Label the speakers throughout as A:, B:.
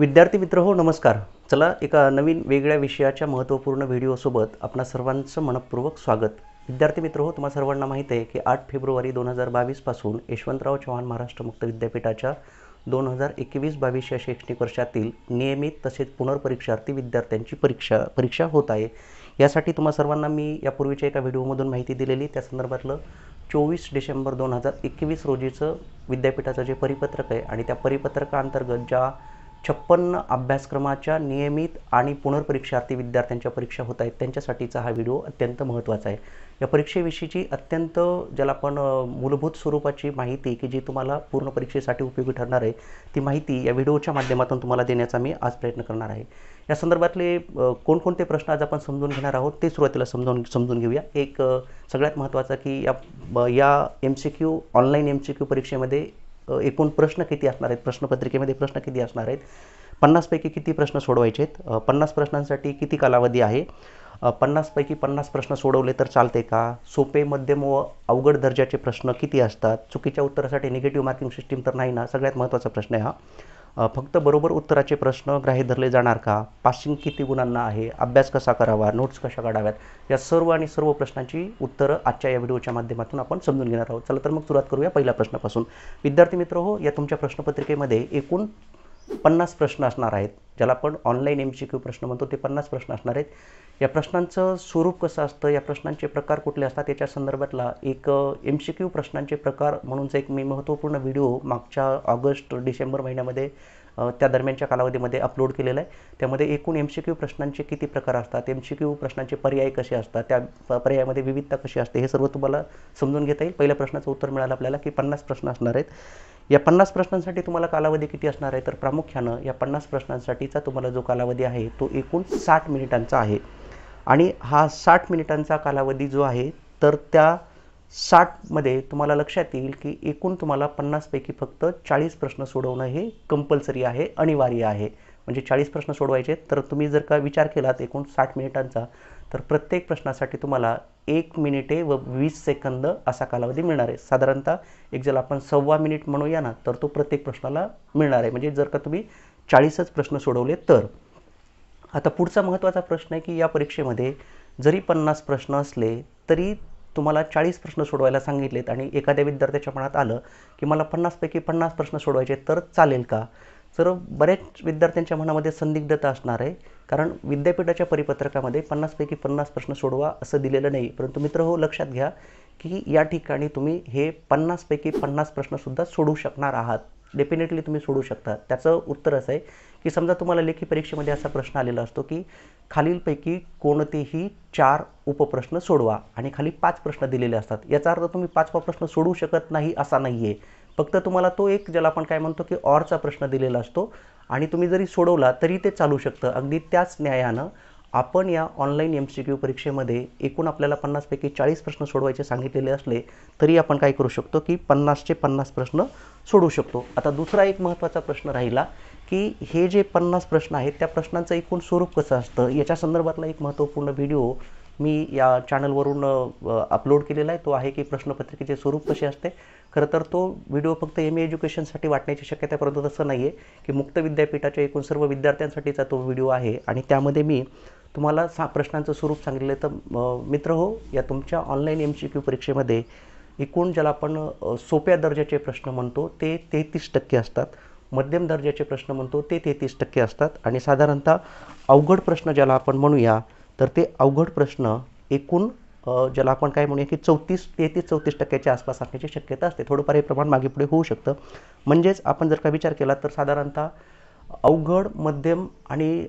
A: विद्यार्थी मित्र हो नमस्कार चला एका नवीन वेगळ्या विषयाच्या महत्त्वपूर्ण व्हिडिओसोबत आपणा सर्वांचं मनपूर्वक स्वागत विद्यार्थी मित्र हो तुम्हाला सर्वांना माहिती आहे की आठ फेब्रुवारी दोन हजार बावीसपासून यशवंतराव चव्हाण महाराष्ट्र मुक्त विद्यापीठाच्या दोन हजार एकवीस बावीस या शैक्षणिक वर्षातील नियमित तसेच पुनर्परीक्षार्थी विद्यार्थ्यांची परीक्षा परीक्षा होत आहे यासाठी तुम्हा सर्वांना मी यापूर्वीच्या एका व्हिडिओमधून माहिती दिलेली त्या संदर्भातलं चोवीस डिसेंबर दोन हजार एकवीस रोजीचं विद्यापीठाचं जे परिपत्रक आहे आणि त्या परिपत्रकाअंतर्गत ज्या छप्पन्न अभ्यासक्रमाच्या नियमित आणि पुनर्परीक्षार्थी विद्यार्थ्यांच्या परीक्षा होत आहेत त्यांच्यासाठीचा हा व्हिडिओ अत्यंत महत्त्वाचा आहे या परीक्षेविषयीची अत्यंत ज्याला आपण मूलभूत स्वरूपाची माहिती की जी तुम्हाला पूर्ण परीक्षेसाठी उपयोगी ठरणार आहे ती माहिती या व्हिडिओच्या माध्यमातून तुम्हाला देण्याचा मी आज प्रयत्न करणार आहे या संदर्भातले कोणकोणते प्रश्न आज आपण समजून घेणार आहोत ते सुरुवातीला समजून समजून घेऊया एक सगळ्यात महत्त्वाचा की या या M C Q online M C Q परीक्षेमध्ये एकूण प्रश्न किती असणार आहेत प्रश्नपत्रिकेमध्ये प्रश्न किती असणार आहेत पन्नासपैकी किती प्रश्न सोडवायचे आहेत पन्नास प्रश्नांसाठी किती कालावधी आहे पन्नासपैकी पन्नास प्रश्न सोडवले तर चालते का सोपे मध्यम व अवघड दर्जाचे प्रश्न किती असतात चुकीच्या उत्तरासाठी निगेटिव्ह मार्किंग सिस्टीम तर नाही ना सगळ्यात महत्त्वाचा प्रश्न आहे हा फक्त बरोबर उत्तराचे प्रश्न ग्राही धरले जाणार का पासिंग किती गुणांना आहे अभ्यास कसा करावा नोट्स कशा काढाव्यात या सर्व आणि सर्व प्रश्नांची उत्तरं आजच्या या व्हिडिओच्या माध्यमातून आपण समजून घेणार आहोत चला तर मग सुरुवात करूया पहिल्या प्रश्नापासून विद्यार्थी मित्र हो या तुमच्या प्रश्नपत्रिकेमध्ये एकूण पन्नास प्रश्न असणार आहेत ज्याला आपण ऑनलाईन एम प्रश्न म्हणतो ते पन्नास प्रश्न असणार आहेत या प्रश्नांचं स्वरूप कसं असतं या प्रश्नांचे प्रकार कुठले असतात याच्या संदर्भातला एक एम सी क्यू प्रश्नांचे प्रकार म्हणूनचा एक मी महत्त्वपूर्ण व्हिडिओ मागच्या ऑगस्ट डिसेंबर महिन्यामध्ये त्या दरम्यानच्या कालावधीमध्ये अपलोड केलेला आहे त्यामध्ये एकूण एम सी क्यू प्रश्नांचे किती प्रकार असतात एम सी क्यू प्रश्नांचे पर्याय कसे असतात त्या पर्यायामध्ये विविधता कशी असते हे सर्व तुम्हाला समजून घेता येईल पहिल्या प्रश्नाचं उत्तर मिळालं आपल्याला की पन्नास प्रश्न असणार आहेत या पन्नास प्रश्नांसाठी तुम्हाला कालावधी किती असणार आहे तर प्रामुख्यानं या पन्नास प्रश्नांसाठीचा तुम्हाला जो कालावधी आहे तो एकूण साठ मिनिटांचा आहे आणि हा साठ मिनिटांचा कालावधी जो आहे तर त्या साठमध्ये तुम्हाला लक्षात येईल की एकूण तुम्हाला पन्नासपैकी फक्त चाळीस प्रश्न सोडवणं हे कंपल्सरी आहे अनिवार्य आहे म्हणजे चाळीस प्रश्न सोडवायचे तर तुम्ही जर का विचार केलात एकूण साठ मिनिटांचा तर प्रत्येक प्रश्नासाठी तुम्हाला एक मिनिटे व वीस सेकंद असा कालावधी मिळणार आहे साधारणतः एक जर आपण सव्वा मिनिट म्हणूया ना तर तो प्रत्येक प्रश्नाला मिळणार आहे म्हणजे जर का तुम्ही चाळीसच प्रश्न सोडवले तर आता पुढचा महत्त्वाचा प्रश्न आहे की या परीक्षेमध्ये जरी पन्नास प्रश्न असले तरी तुम्हाला चाळीस प्रश्न सोडवायला सांगितलेत आणि एखाद्या विद्यार्थ्याच्या मनात आलं की मला पन्नासपैकी पन्नास प्रश्न सोडवायचे तर चालेल का तर बऱ्याच विद्यार्थ्यांच्या मनामध्ये संदिग्धता असणार आहे कारण विद्यापीठाच्या परिपत्रकामध्ये पन्नासपैकी पन्नास प्रश्न सोडवा असं दिलेलं नाही परंतु मित्र हो लक्षात घ्या की या ठिकाणी तुम्ही हे पन्नासपैकी पन्नास प्रश्नसुद्धा सोडवू शकणार आहात डेफिनेटली तुम्ही सोडू शकता त्याचं उत्तर असं आहे की समजा तुम्हाला लेखी परीक्षेमध्ये असा प्रश्न आलेला असतो की खालीलपैकी कोणतेही चार उपप्रश्न सोडवा आणि खाली पाच प्रश्न दिलेले असतात याचा अर्थ तुम्ही पाचवा प्रश्न सोडू शकत नाही असा नाही आहे फक्त तुम्हाला तो एक ज्याला आपण काय म्हणतो की ऑरचा प्रश्न दिलेला असतो आणि तुम्ही जरी सोडवला तरी ते चालू शकतं अगदी त्याच न्यायानं आपण या ऑनलाईन एम सी क्यू परीक्षेमध्ये एकूण आपल्याला पन्नासपैकी चाळीस प्रश्न सोडवायचे सांगितलेले असले तरी आपण काय करू शकतो की पन्नासचे पन्नास प्रश्न सोडवू शकतो आता दुसरा एक महत्त्वाचा प्रश्न राहिला की हे जे पन्नास प्रश्न आहेत त्या प्रश्नांचं एकूण स्वरूप कसं असतं याच्या संदर्भातला एक महत्त्वपूर्ण व्हिडिओ मी या चॅनलवरून अपलोड केलेला आहे तो आहे की प्रश्नपत्रिकेचे स्वरूप कसे असते खरं तर तो व्हिडिओ फक्त एम ए एज्युकेशनसाठी वाटण्याची शक्यता परंतु तसं नाही आहे की मुक्त विद्यापीठाच्या एकूण सर्व विद्यार्थ्यांसाठीचा तो व्हिडिओ आहे आणि त्यामध्ये मी तुम्हाला सा प्रश्नांचं स्वरूप सांगितलं तर मित्र हो या तुमच्या ऑनलाईन एम सी क्यू परीक्षेमध्ये एकूण ज्याला आपण सोप्या दर्जाचे प्रश्न म्हणतो ते तेहतीस टक्के असतात मध्यम दर्जाचे प्रश्न म्हणतो ते तेहतीस टक्के असतात आणि साधारणतः अवघड प्रश्न ज्याला आपण म्हणूया तर ते अवघड प्रश्न एकूण ज्याला आपण काय म्हणूया की चौतीस तेहतीस चौतीस टक्क्याच्या आसपास असण्याची शक्यता असते थोडंफार हे प्रमाण मागे पुढे होऊ शकतं म्हणजेच आपण जर का विचार केला तर साधारणतः अवघड मध्यम आणि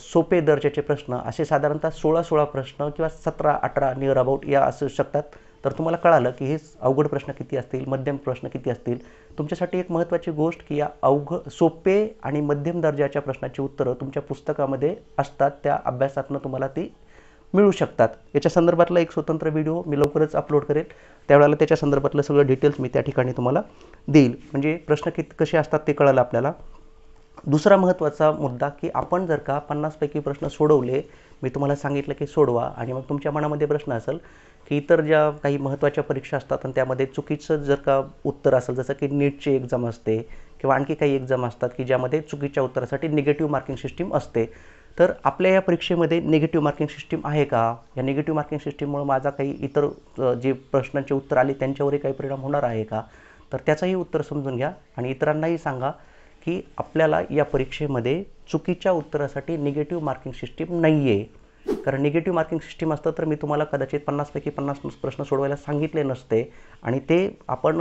A: सोपे दर्जाचे प्रश्न असे साधारणतः सोळा सोळा प्रश्न किंवा सतरा अठरा नियर अबाउट या असू शकतात तर तुम्हाला कळालं की हे अवघड प्रश्न किती असतील मध्यम प्रश्न किती असतील तुमच्यासाठी एक महत्त्वाची गोष्ट की या अवघ सोपे आणि मध्यम दर्जाच्या प्रश्नाची उत्तरं तुमच्या पुस्तकामध्ये असतात त्या अभ्यासातनं तुम्हाला ती मिळू शकतात याच्या संदर्भातला एक स्वतंत्र व्हिडिओ मी लवकरच अपलोड करेल त्यावेळेला त्याच्या संदर्भातलं सगळं डिटेल्स मी त्या ठिकाणी तुम्हाला देईल म्हणजे प्रश्न कित कसे असतात ते कळालं आपल्याला दुसरा महत्त्वाचा मुद्दा की आपण जर का पन्नासपैकी प्रश्न सोडवले मी तुम्हाला सांगितलं की सोडवा आणि मग तुमच्या मनामध्ये प्रश्न असेल की इतर ज्या काही महत्त्वाच्या परीक्षा असतात आणि त्यामध्ये चुकीचं जर का उत्तर असेल जसं की नीटची एक्झाम असते किंवा आणखी काही एक्झाम असतात की ज्यामध्ये चुकीच्या उत्तरासाठी निगेटिव्ह मार्किंग सिस्टीम असते तर आपल्या या परीक्षेमध्ये निगेटिव्ह मार्किंग सिस्टीम आहे का या निगेटिव्ह मार्किंग सिस्टीममुळे माझा काही इतर जे प्रश्नांचे उत्तर आले त्यांच्यावरही काही परिणाम होणार आहे का तर त्याचंही उत्तर समजून घ्या आणि इतरांनाही सांगा की आपल्याला या परीक्षेमध्ये चुकीच्या उत्तरासाठी निगेटिव्ह मार्किंग सिस्टीम नाही आहे कारण निगेटिव्ह मार्किंग सिस्टीम असतं तर मी तुम्हाला कदाचित पन्नासपैकी पन्नास प्रश्न सोडवायला सांगितले नसते आणि ते आपण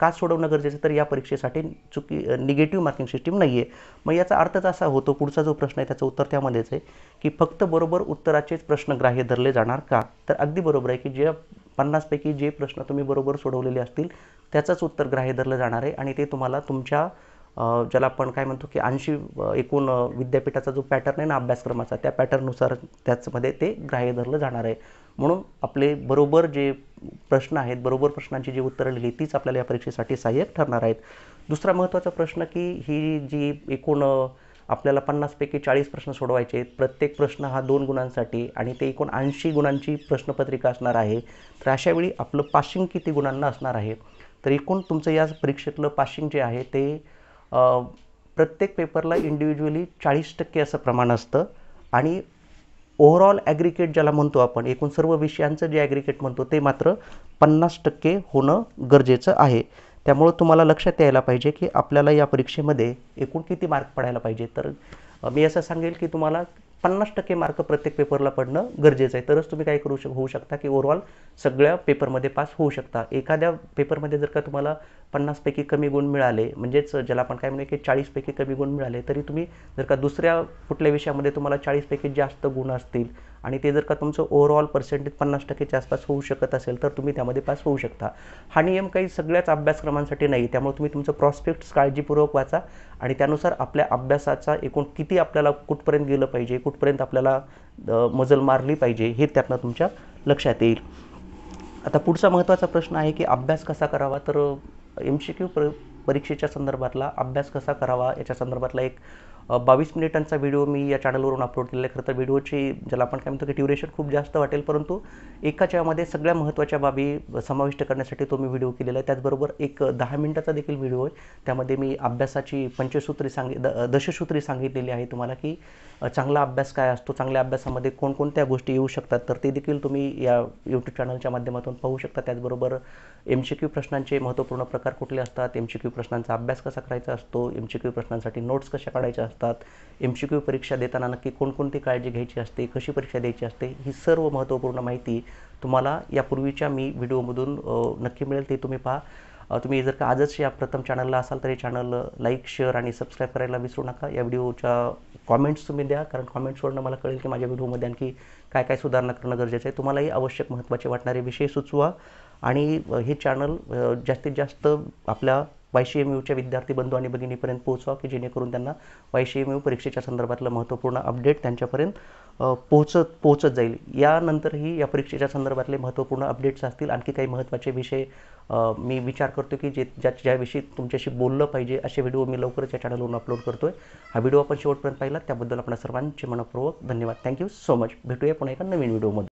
A: का सोडवणं गरजेचं तर या परीक्षेसाठी चुकी निगेटिव्ह मार्किंग सिस्टीम नाही आहे मग याचा अर्थच असा होतो पुढचा जो प्रश्न आहे त्याचं उत्तर त्यामध्येच आहे की फक्त बरोबर उत्तराचेच प्रश्न ग्राह्य धरले जाणार का तर अगदी बरोबर आहे की जे पन्नासपैकी जे प्रश्न तुम्ही बरोबर सोडवलेले असतील त्याचंच उत्तर ग्राह्य धरलं जाणार आहे आणि ते तुम्हाला तुमच्या ज्याला आपण काय म्हणतो की ऐंशी एकूण विद्यापीठाचा जो पॅटर्न आहे ना अभ्यासक्रमाचा त्या पॅटर्ननुसार त्याचमध्ये ते ग्राह्य धरलं जाणार आहे म्हणून आपले बरोबर जे प्रश्न आहेत बरोबर प्रश्नांची जी उत्तरं लिहिली तीच आपल्याला या परीक्षेसाठी सहाय्यक ठरणार आहेत दुसरा महत्त्वाचा प्रश्न की ही जी एकूण आपल्याला पन्नासपैकी चाळीस प्रश्न सोडवायचे आहेत प्रत्येक प्रश्न हा दोन गुणांसाठी आणि ते एकूण ऐंशी गुणांची प्रश्नपत्रिका असणार आहे तर अशावेळी आपलं पाशिंग किती गुणांना असणार आहे तर एकूण तुमचं या परीक्षेतलं पाशिंग जे आहे ते प्रत्येक पेपरला इंडिव्हिज्युअली चाळीस टक्के असं प्रमाण असतं आणि ओव्हरऑल ॲग्रिकेट ज्याला म्हणतो आपण एकूण सर्व विषयांचं जे ॲग्रिकेट म्हणतो ते मात्र पन्नास टक्के होणं गरजेचं आहे त्यामुळं तुम्हाला लक्षात यायला पाहिजे की आपल्याला या परीक्षेमध्ये एकूण किती मार्क पडायला पाहिजे तर मी असं सांगेल की तुम्हाला पन्नास टक्के मार्क प्रत्येक पेपरला पडणं गरजेचं आहे तरच तुम्ही काय करू शक होऊ शकता की ओव्हरऑल सगळ्या पेपरमध्ये पास होऊ शकता एखाद्या पेपरमध्ये जर का तुम्हाला पन्नासपैकी कमी गुण मिळाले म्हणजेच ज्याला आपण काय म्हणू की चाळीसपैकी कमी गुण मिळाले तरी तुम्ही जर का दुसऱ्या कुठल्या विषयामध्ये तुम्हाला चाळीसपैकी जास्त गुण असतील आणि ते जर का तुमचं ओव्हरऑल पर्सेंटेज पन्नास टक्केच्या आसपास होऊ शकत असेल तर तुम्ही त्यामध्ये पास होऊ शकता हा नियम काही सगळ्याच अभ्यासक्रमांसाठी नाही त्यामुळे तुम्ही तुमचं प्रॉस्पेक्ट्स काळजीपूर्वक वाचा आणि त्यानुसार आपल्या अभ्यासाचा एकूण किती आपल्याला कुठपर्यंत गेलं पाहिजे कुठपर्यंत आपल्याला मजल मारली पाहिजे हे त्यातनं तुमच्या लक्षात येईल आता पुढचा महत्त्वाचा प्रश्न आहे की अभ्यास कसा करावा तर एम सी क्यू प्र परीक्षेच्या संदर्भातला अभ्यास कसा करावा याच्या संदर्भातला एक बावीस मिनिटांचा व्हिडिओ मी या चॅनलवरून अपलोड केलेला आहे खरं तर व्हिडिओची ज्याला आपण काय म्हणतो की ड्युरेशन खूप जास्त वाटेल परंतु एकाच्यामध्ये सगळ्या महत्त्वाच्या बाबी समाविष्ट करण्यासाठी तो मी व्हिडिओ केलेला आहे त्याचबरोबर एक दहा मिनिटाचा देखील व्हिडिओ आहे त्यामध्ये मी अभ्यासाची पंचसूत्री सांगि द दशसूत्री सांगितलेली आहे तुम्हाला की चांगला अभ्यास काय असतो चांगल्या अभ्यासामध्ये कोणकोणत्या गोष्टी येऊ शकतात तर ते देखील तुम्ही या यूट्यूब चॅनलच्या माध्यमातून पाहू शकता त्याचबरोबर एम सी क्यू प्रश्नांचे महत्त्वपूर्ण प्रकार कुठले असतात एम सी क्यू प्रश्नांचा अभ्यास कसा करायचा असतो एम सी क्यू प्रश्नांसाठी नोट्स कशा काढायच्या असतात एम सी क्यू परीक्षा देताना नक्की कोणकोणती काळजी घ्यायची असते कशी परीक्षा द्यायची असते ही सर्व महत्त्वपूर्ण माहिती तुम्हाला यापूर्वीच्या मी व्हिडिओमधून नक्की मिळेल ते तुम्ही पहा तुम्ही जर का आजच या प्रथम चॅनलला असाल तर हे चॅनल लाईक शेअर आणि सबस्क्राईब करायला विसरू नका या व्हिडिओच्या कॉमेंट्स तुम्ही द्या कारण कॉमेंट्सवरून मला कळेल की माझ्या व्हिडिओमध्ये आणखी काय काय सुधारणा करणं गरजेचं आहे तुम्हालाही आवश्यक महत्त्वाचे वाटणारे विषय सुचवा आणि हे चॅनल जास्तीत जास्त आपल्या वाय सी एम यूच्या विद्यार्थी बंधू आणि भगिनीपर्यंत पोहोचवा की जेणेकरून त्यांना वाय सी एम यू परीक्षेच्या संदर्भातलं महत्त्वपूर्ण अपडेट त्यांच्यापर्यंत पोहोचत पोहोचत जाईल यानंतरही या परीक्षेच्या संदर्भातले महत्त्वपूर्ण अपडेट्स असतील आणखी काही महत्त्वाचे विषय मी विचार करतो की जे ज्या ज्याविषयी तुमच्याशी बोललं पाहिजे असे व्हिडिओ मी लवकरच या चॅनलवरून अपलोड करतो आहे हा व्हिडिओ आपण शेवटपर्यंत पाहिला त्याबद्दल आपण सर्वांचे मनपूर्वक धन्यवाद थँक्यू सो मच भेटूया पुन्हा एका नवीन व्हिडिओमध्ये